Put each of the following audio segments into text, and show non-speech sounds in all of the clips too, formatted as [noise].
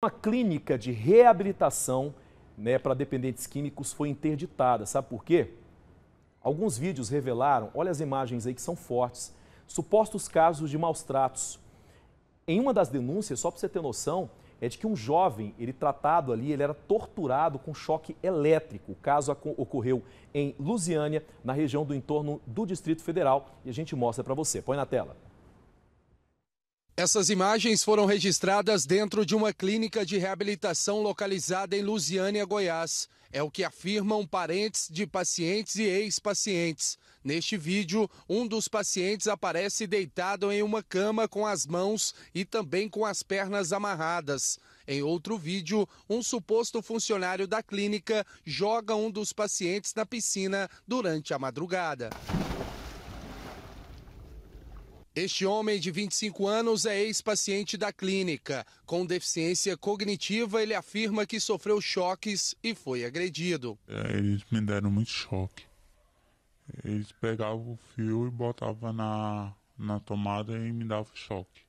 Uma clínica de reabilitação né, para dependentes químicos foi interditada. Sabe por quê? Alguns vídeos revelaram, olha as imagens aí que são fortes, supostos casos de maus tratos. Em uma das denúncias, só para você ter noção, é de que um jovem, ele tratado ali, ele era torturado com choque elétrico. O caso ocorreu em Lusiânia, na região do entorno do Distrito Federal, e a gente mostra para você. Põe na tela. Essas imagens foram registradas dentro de uma clínica de reabilitação localizada em Lusiânia, Goiás. É o que afirmam parentes de pacientes e ex-pacientes. Neste vídeo, um dos pacientes aparece deitado em uma cama com as mãos e também com as pernas amarradas. Em outro vídeo, um suposto funcionário da clínica joga um dos pacientes na piscina durante a madrugada. Este homem de 25 anos é ex-paciente da clínica. Com deficiência cognitiva, ele afirma que sofreu choques e foi agredido. É, eles me deram muito choque. Eles pegavam o fio e botavam na, na tomada e me davam choque.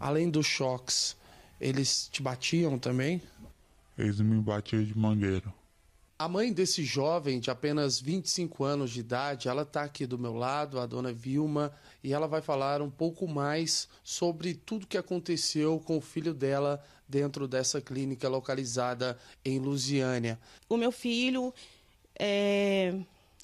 Além dos choques, eles te batiam também? Eles me batiam de mangueira. A mãe desse jovem de apenas 25 anos de idade, ela está aqui do meu lado, a dona Vilma, e ela vai falar um pouco mais sobre tudo que aconteceu com o filho dela dentro dessa clínica localizada em Lusiânia. O meu filho é,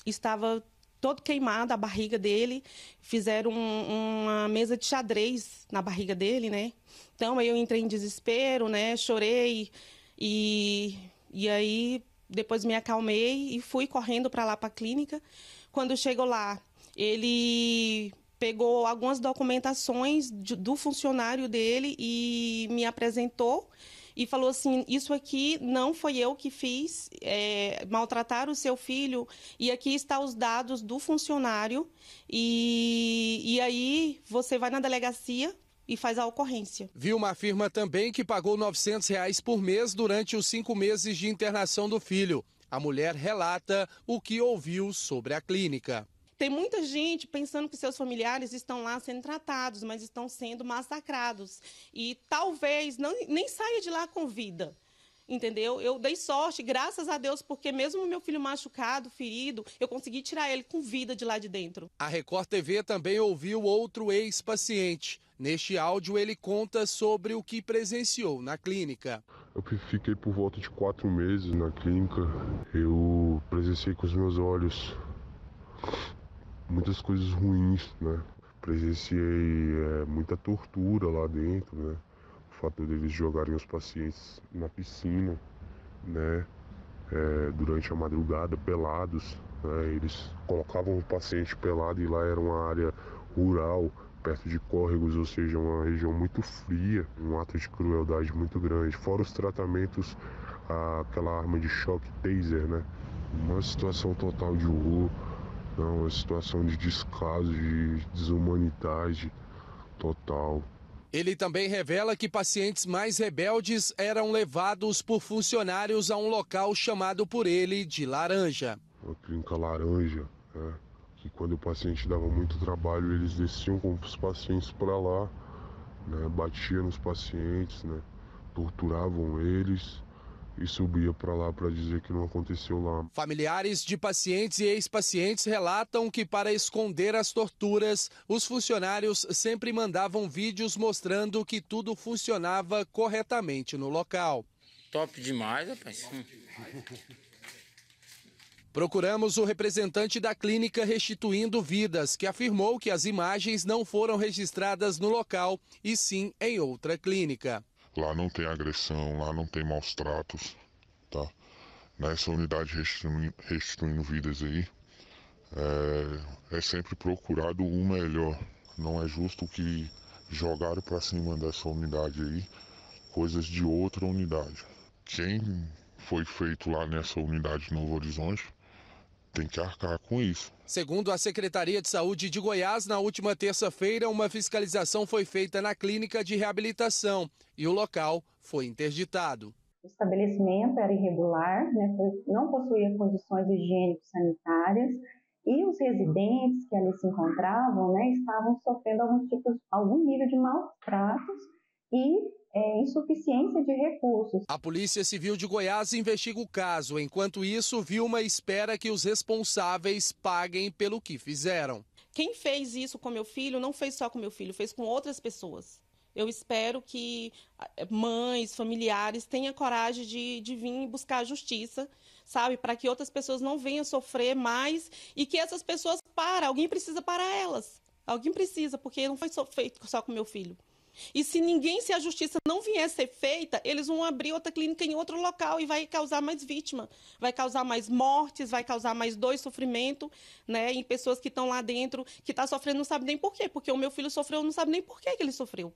estava todo queimado, a barriga dele, fizeram um, uma mesa de xadrez na barriga dele, né? Então aí eu entrei em desespero, né? Chorei e, e aí depois me acalmei e fui correndo para lá para a clínica. Quando chego lá, ele pegou algumas documentações do funcionário dele e me apresentou e falou assim: Isso aqui não foi eu que fiz, é, maltratar o seu filho, e aqui está os dados do funcionário. E, e aí você vai na delegacia e faz a ocorrência. Vilma afirma também que pagou R$ 900 reais por mês durante os cinco meses de internação do filho. A mulher relata o que ouviu sobre a clínica. Tem muita gente pensando que seus familiares estão lá sendo tratados, mas estão sendo massacrados. E talvez não, nem saia de lá com vida. Entendeu? Eu dei sorte, graças a Deus, porque mesmo meu filho machucado, ferido, eu consegui tirar ele com vida de lá de dentro. A Record TV também ouviu outro ex-paciente. Neste áudio, ele conta sobre o que presenciou na clínica. Eu fiquei por volta de quatro meses na clínica. Eu presenciei com os meus olhos muitas coisas ruins, né? Presenciei é, muita tortura lá dentro, né? O fato deles jogarem os pacientes na piscina, né? É, durante a madrugada, pelados. Né? Eles colocavam o paciente pelado e lá era uma área rural perto de córregos, ou seja, uma região muito fria, um ato de crueldade muito grande. Fora os tratamentos aquela arma de choque taser, né? Uma situação total de horror, né? uma situação de descaso, de desumanidade total. Ele também revela que pacientes mais rebeldes eram levados por funcionários a um local chamado por ele de laranja. Uma clínica laranja, né? que quando o paciente dava muito trabalho, eles desciam com os pacientes para lá, né, batia nos pacientes, né, torturavam eles e subia para lá para dizer que não aconteceu lá. Familiares de pacientes e ex-pacientes relatam que para esconder as torturas, os funcionários sempre mandavam vídeos mostrando que tudo funcionava corretamente no local. Top demais, rapaz. Top demais. [laughs] Procuramos o representante da clínica Restituindo Vidas, que afirmou que as imagens não foram registradas no local e sim em outra clínica. Lá não tem agressão, lá não tem maus tratos, tá? Nessa unidade Restituindo, restituindo Vidas aí, é, é sempre procurado o melhor. Não é justo que jogaram para cima dessa unidade aí coisas de outra unidade. Quem foi feito lá nessa unidade de Novo Horizonte tem que arcar com isso. Segundo a Secretaria de Saúde de Goiás, na última terça-feira, uma fiscalização foi feita na clínica de reabilitação e o local foi interditado. O estabelecimento era irregular, né, não possuía condições higiênico-sanitárias e os residentes que ali se encontravam né, estavam sofrendo alguns tipos, algum nível de maus tratos e é, insuficiência de recursos. A Polícia Civil de Goiás investiga o caso. Enquanto isso, Vilma espera que os responsáveis paguem pelo que fizeram. Quem fez isso com meu filho não fez só com meu filho, fez com outras pessoas. Eu espero que ah, é, mães, familiares tenham coragem de, de vir buscar justiça, sabe? Para que outras pessoas não venham sofrer mais e que essas pessoas parem. Alguém precisa parar elas. Alguém precisa, porque não foi só feito só com meu filho. E se ninguém, se a justiça não vier ser feita, eles vão abrir outra clínica em outro local e vai causar mais vítima, vai causar mais mortes, vai causar mais dor e sofrimento, né, em pessoas que estão lá dentro, que está sofrendo não sabe nem por quê, porque o meu filho sofreu, não sabe nem por quê que ele sofreu.